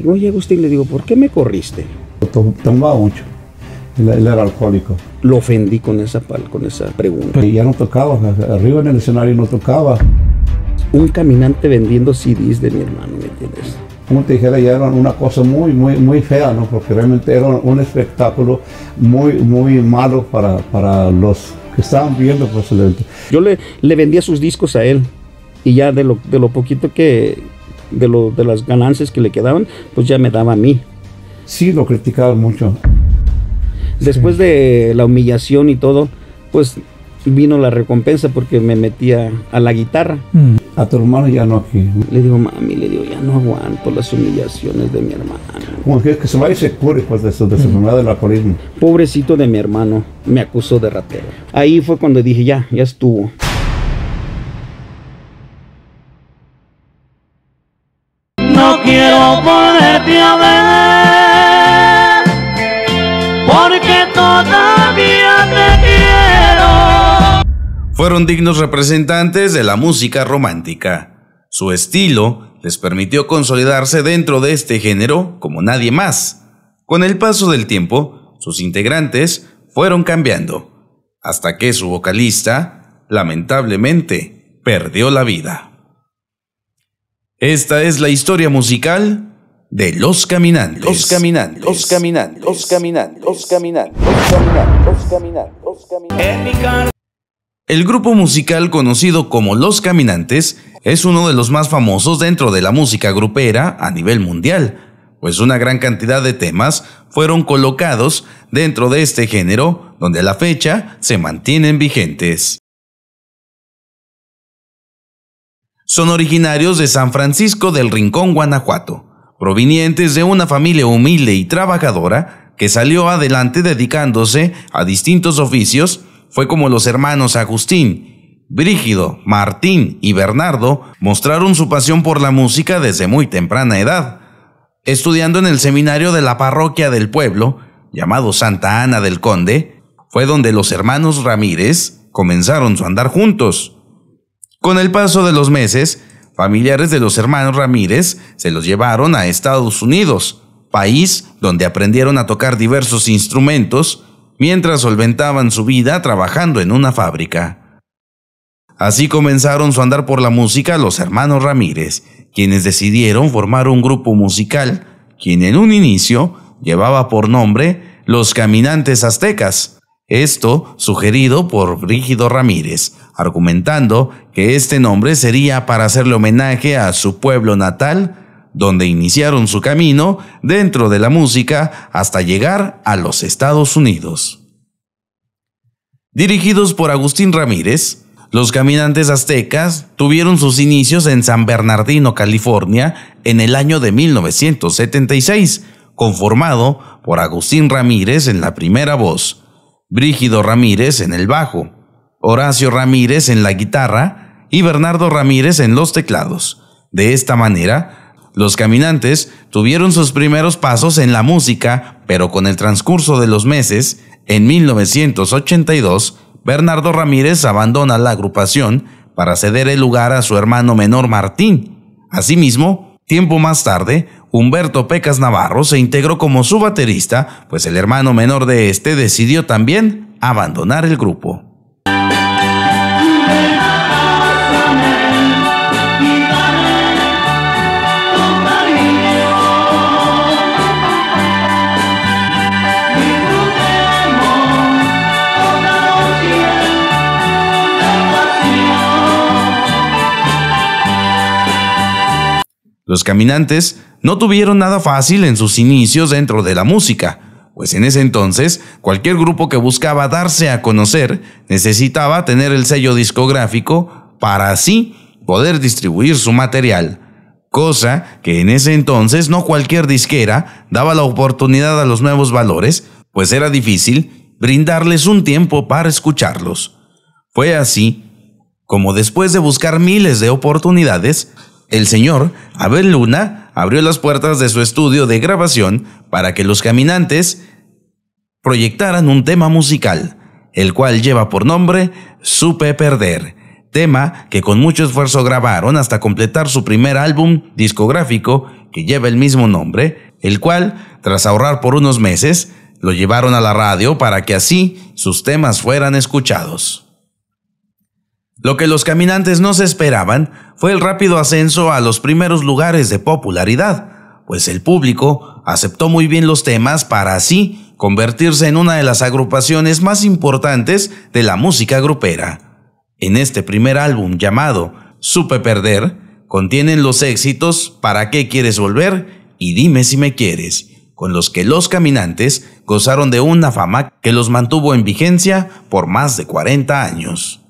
digo, oye Agustín, le digo, ¿por qué me corriste? Tomaba mucho. Él, era alcohólico. Lo ofendí con esa, con esa pregunta. Y ya no tocaba, arriba en el escenario no tocaba. Un caminante vendiendo CDs de mi hermano, ¿me entiendes? Como te dijera, ya era una cosa muy, muy, muy fea, ¿no? Porque realmente era un espectáculo muy, muy malo para, para los que estaban viendo, pues. Yo le, le vendía sus discos a él y ya de lo, de lo poquito que, de, de las ganancias que le quedaban, pues ya me daba a mí. Sí, lo criticaban mucho. Después de la humillación y todo, pues vino la recompensa porque me metía a la guitarra. Mm. A tu hermano ya no aquí. Le digo, mami, le digo, ya no aguanto las humillaciones de mi hermano. Como que, que se va y se cure pues, después de su mm. enfermedad del alcoholismo. Pobrecito de mi hermano, me acusó de ratero. Ahí fue cuando dije, ya, ya estuvo. Fueron dignos representantes de la música romántica. Su estilo les permitió consolidarse dentro de este género como nadie más. Con el paso del tiempo, sus integrantes fueron cambiando, hasta que su vocalista, lamentablemente, perdió la vida. Esta es la historia musical de los caminantes. Los caminantes. Los caminantes. Los caminantes. Los caminantes. Los caminantes. Los caminantes. El grupo musical conocido como Los Caminantes es uno de los más famosos dentro de la música grupera a nivel mundial, pues una gran cantidad de temas fueron colocados dentro de este género, donde a la fecha se mantienen vigentes. Son originarios de San Francisco del Rincón, Guanajuato, provenientes de una familia humilde y trabajadora que salió adelante dedicándose a distintos oficios, fue como los hermanos Agustín, Brígido, Martín y Bernardo mostraron su pasión por la música desde muy temprana edad, estudiando en el seminario de la parroquia del pueblo, llamado Santa Ana del Conde, fue donde los hermanos Ramírez comenzaron su andar juntos. Con el paso de los meses, Familiares de los hermanos Ramírez se los llevaron a Estados Unidos, país donde aprendieron a tocar diversos instrumentos mientras solventaban su vida trabajando en una fábrica. Así comenzaron su andar por la música los hermanos Ramírez, quienes decidieron formar un grupo musical, quien en un inicio llevaba por nombre Los Caminantes Aztecas, esto sugerido por Rígido Ramírez, argumentando que este nombre sería para hacerle homenaje a su pueblo natal, donde iniciaron su camino dentro de la música hasta llegar a los Estados Unidos. Dirigidos por Agustín Ramírez, los caminantes aztecas tuvieron sus inicios en San Bernardino, California, en el año de 1976, conformado por Agustín Ramírez en la primera voz, Brígido Ramírez en el bajo, Horacio Ramírez en la guitarra y Bernardo Ramírez en los teclados. De esta manera, los caminantes tuvieron sus primeros pasos en la música, pero con el transcurso de los meses, en 1982, Bernardo Ramírez abandona la agrupación para ceder el lugar a su hermano menor Martín. Asimismo, tiempo más tarde, Humberto Pecas Navarro se integró como su baterista, pues el hermano menor de este decidió también abandonar el grupo. Los caminantes no tuvieron nada fácil en sus inicios dentro de la música, pues en ese entonces cualquier grupo que buscaba darse a conocer necesitaba tener el sello discográfico para así poder distribuir su material, cosa que en ese entonces no cualquier disquera daba la oportunidad a los nuevos valores, pues era difícil brindarles un tiempo para escucharlos. Fue así como después de buscar miles de oportunidades, el señor Abel Luna abrió las puertas de su estudio de grabación para que los caminantes proyectaran un tema musical, el cual lleva por nombre Supe Perder, tema que con mucho esfuerzo grabaron hasta completar su primer álbum discográfico que lleva el mismo nombre, el cual, tras ahorrar por unos meses, lo llevaron a la radio para que así sus temas fueran escuchados. Lo que los caminantes no se esperaban fue el rápido ascenso a los primeros lugares de popularidad, pues el público aceptó muy bien los temas para así convertirse en una de las agrupaciones más importantes de la música grupera. En este primer álbum llamado Supe Perder, contienen los éxitos ¿Para qué quieres volver? y Dime si me quieres, con los que los caminantes gozaron de una fama que los mantuvo en vigencia por más de 40 años.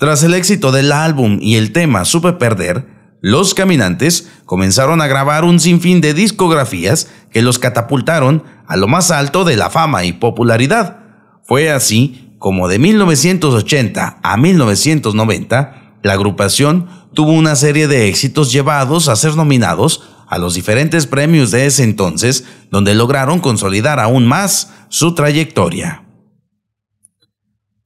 Tras el éxito del álbum y el tema Supe Perder, los caminantes comenzaron a grabar un sinfín de discografías que los catapultaron a lo más alto de la fama y popularidad. Fue así como de 1980 a 1990, la agrupación tuvo una serie de éxitos llevados a ser nominados a los diferentes premios de ese entonces, donde lograron consolidar aún más su trayectoria.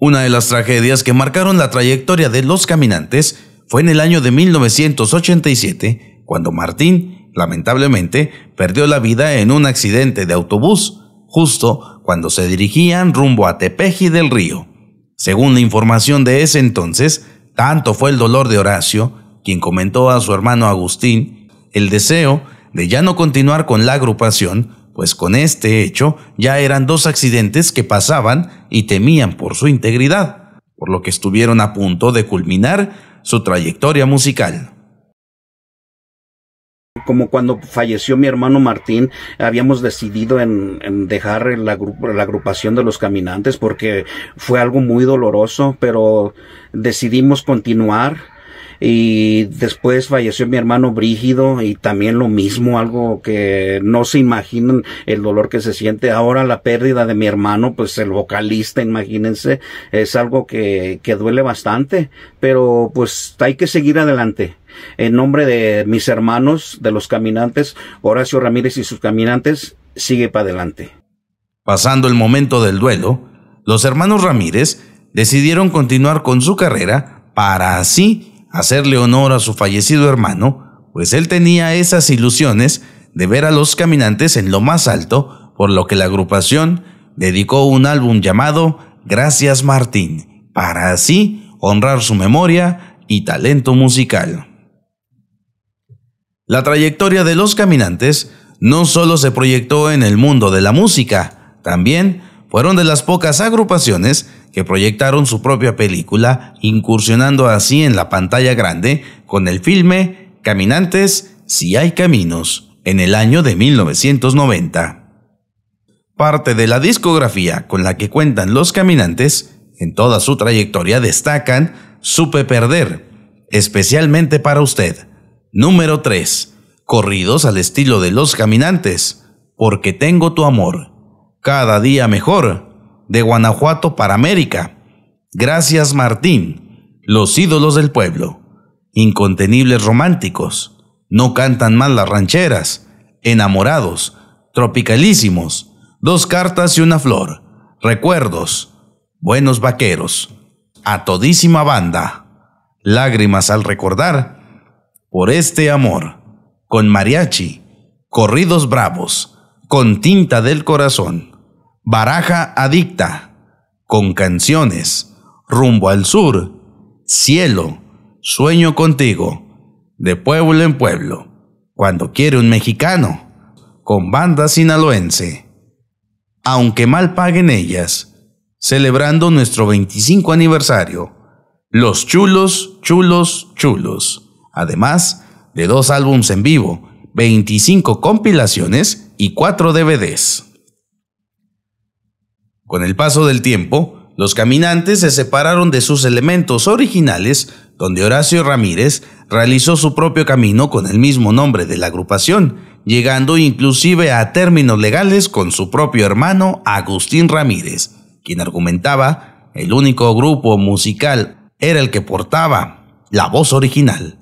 Una de las tragedias que marcaron la trayectoria de los caminantes fue en el año de 1987, cuando Martín, lamentablemente, perdió la vida en un accidente de autobús, justo cuando se dirigían rumbo a Tepeji del Río. Según la información de ese entonces, tanto fue el dolor de Horacio, quien comentó a su hermano Agustín, el deseo de ya no continuar con la agrupación, pues con este hecho ya eran dos accidentes que pasaban y temían por su integridad, por lo que estuvieron a punto de culminar su trayectoria musical como cuando falleció mi hermano Martín, habíamos decidido en, dejar la, agrupación de los caminantes porque fue algo muy doloroso, pero decidimos continuar y después falleció mi hermano Brígido y también lo mismo, algo que no se imaginan el dolor que se siente. Ahora la pérdida de mi hermano, pues el vocalista, imagínense, es algo que, que duele bastante, pero pues hay que seguir adelante. En nombre de mis hermanos, de los caminantes, Horacio Ramírez y sus caminantes, sigue para adelante. Pasando el momento del duelo, los hermanos Ramírez decidieron continuar con su carrera para así hacerle honor a su fallecido hermano, pues él tenía esas ilusiones de ver a los caminantes en lo más alto, por lo que la agrupación dedicó un álbum llamado Gracias Martín, para así honrar su memoria y talento musical. La trayectoria de los caminantes no solo se proyectó en el mundo de la música, también fueron de las pocas agrupaciones que proyectaron su propia película, incursionando así en la pantalla grande con el filme Caminantes si hay caminos, en el año de 1990. Parte de la discografía con la que cuentan los caminantes, en toda su trayectoria destacan Supe Perder, especialmente para usted. Número 3. Corridos al estilo de los caminantes, porque tengo tu amor. Cada día mejor de Guanajuato para América. Gracias Martín, los ídolos del pueblo, incontenibles románticos, no cantan mal las rancheras, enamorados, tropicalísimos, dos cartas y una flor, recuerdos, buenos vaqueros, a todísima banda, lágrimas al recordar, por este amor, con mariachi, corridos bravos, con tinta del corazón. Baraja Adicta, con canciones, Rumbo al Sur, Cielo, Sueño contigo, de pueblo en pueblo, cuando quiere un mexicano, con banda sinaloense. Aunque mal paguen ellas, celebrando nuestro 25 aniversario, Los Chulos, Chulos, Chulos, además de dos álbums en vivo, 25 compilaciones y 4 DVDs. Con el paso del tiempo, los caminantes se separaron de sus elementos originales, donde Horacio Ramírez realizó su propio camino con el mismo nombre de la agrupación, llegando inclusive a términos legales con su propio hermano Agustín Ramírez, quien argumentaba el único grupo musical era el que portaba la voz original.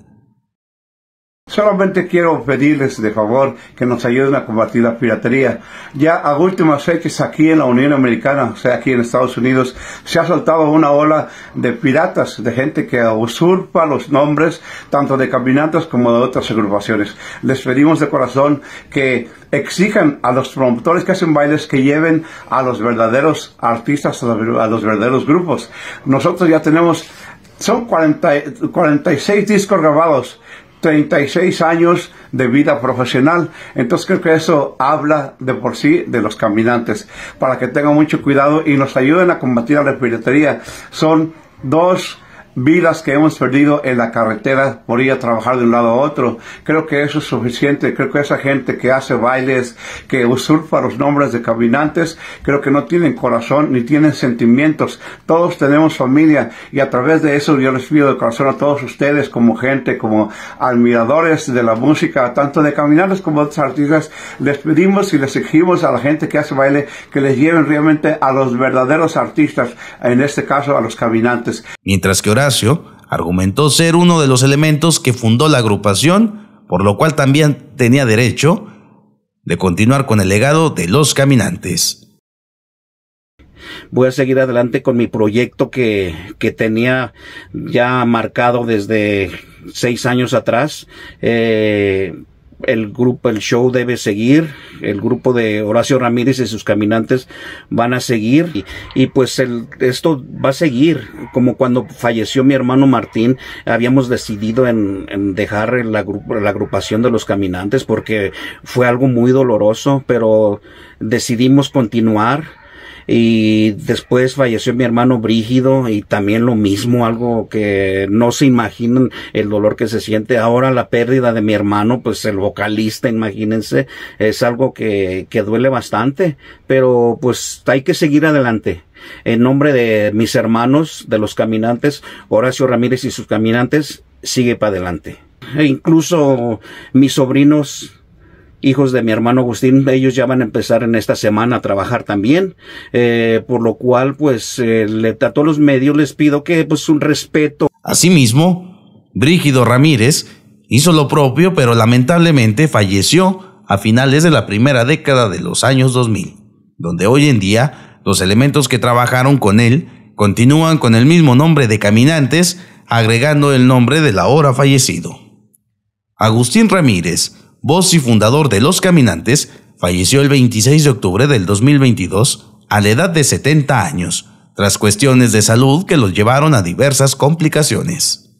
Solamente quiero pedirles de favor que nos ayuden a combatir la piratería. Ya a últimas fechas aquí en la Unión Americana, o sea, aquí en Estados Unidos, se ha saltado una ola de piratas, de gente que usurpa los nombres tanto de caminatas como de otras agrupaciones. Les pedimos de corazón que exijan a los promotores que hacen bailes que lleven a los verdaderos artistas, a los verdaderos grupos. Nosotros ya tenemos son 46 discos grabados, 36 años de vida profesional. Entonces creo que eso habla de por sí de los caminantes, para que tengan mucho cuidado y nos ayuden a combatir la piratería. Son dos vidas que hemos perdido en la carretera por ir a trabajar de un lado a otro. Creo que eso es suficiente. Creo que esa gente que hace bailes, que usurpa los nombres de caminantes, creo que no tienen corazón ni tienen sentimientos. Todos tenemos familia y a través de eso yo les pido de corazón a todos ustedes como gente, como admiradores de la música, tanto de caminantes como de artistas, les pedimos y les exigimos a la gente que hace baile que les lleven realmente a los verdaderos artistas, en este caso a los caminantes. Mientras que argumentó ser uno de los elementos que fundó la agrupación, por lo cual también tenía derecho de continuar con el legado de los caminantes. Voy a seguir adelante con mi proyecto que, que tenía ya marcado desde seis años atrás. Eh, el grupo, el show debe seguir, el grupo de Horacio Ramírez y sus caminantes van a seguir y, pues el, esto va a seguir, como cuando falleció mi hermano Martín, habíamos decidido en, dejar la agrupación de los caminantes porque fue algo muy doloroso, pero decidimos continuar y después falleció mi hermano Brígido y también lo mismo, algo que no se imaginan el dolor que se siente. Ahora la pérdida de mi hermano, pues el vocalista, imagínense, es algo que, que duele bastante, pero pues hay que seguir adelante. En nombre de mis hermanos, de los caminantes, Horacio Ramírez y sus caminantes, sigue para adelante. E incluso mis sobrinos, hijos de mi hermano Agustín, ellos ya van a empezar en esta semana a trabajar también, eh, por lo cual pues eh, a todos los medios les pido que pues un respeto. Asimismo, Brígido Ramírez hizo lo propio, pero lamentablemente falleció a finales de la primera década de los años 2000, donde hoy en día los elementos que trabajaron con él continúan con el mismo nombre de caminantes, agregando el nombre del ahora fallecido. Agustín Ramírez, voz y fundador de Los Caminantes, falleció el 26 de octubre del 2022 a la edad de 70 años, tras cuestiones de salud que los llevaron a diversas complicaciones.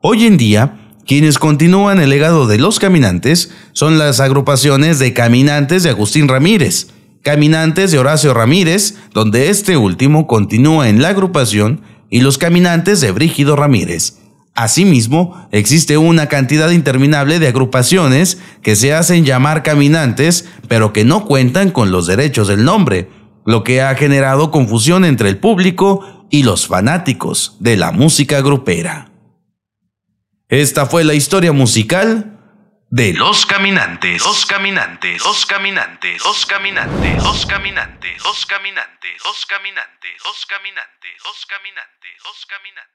Hoy en día, quienes continúan el legado de los caminantes son las agrupaciones de caminantes de Agustín Ramírez, caminantes de Horacio Ramírez, donde este último continúa en la agrupación, y los caminantes de Brígido Ramírez, Asimismo, existe una cantidad interminable de agrupaciones que se hacen llamar caminantes, pero que no cuentan con los derechos del nombre, lo que ha generado confusión entre el público y los fanáticos de la música grupera. Esta fue la historia musical de Los Caminantes, Los Caminantes, Los Caminantes, Los Caminantes, Los Caminantes, Los Caminantes, Los Caminantes, Los Caminantes, Los Caminantes, Los Caminantes.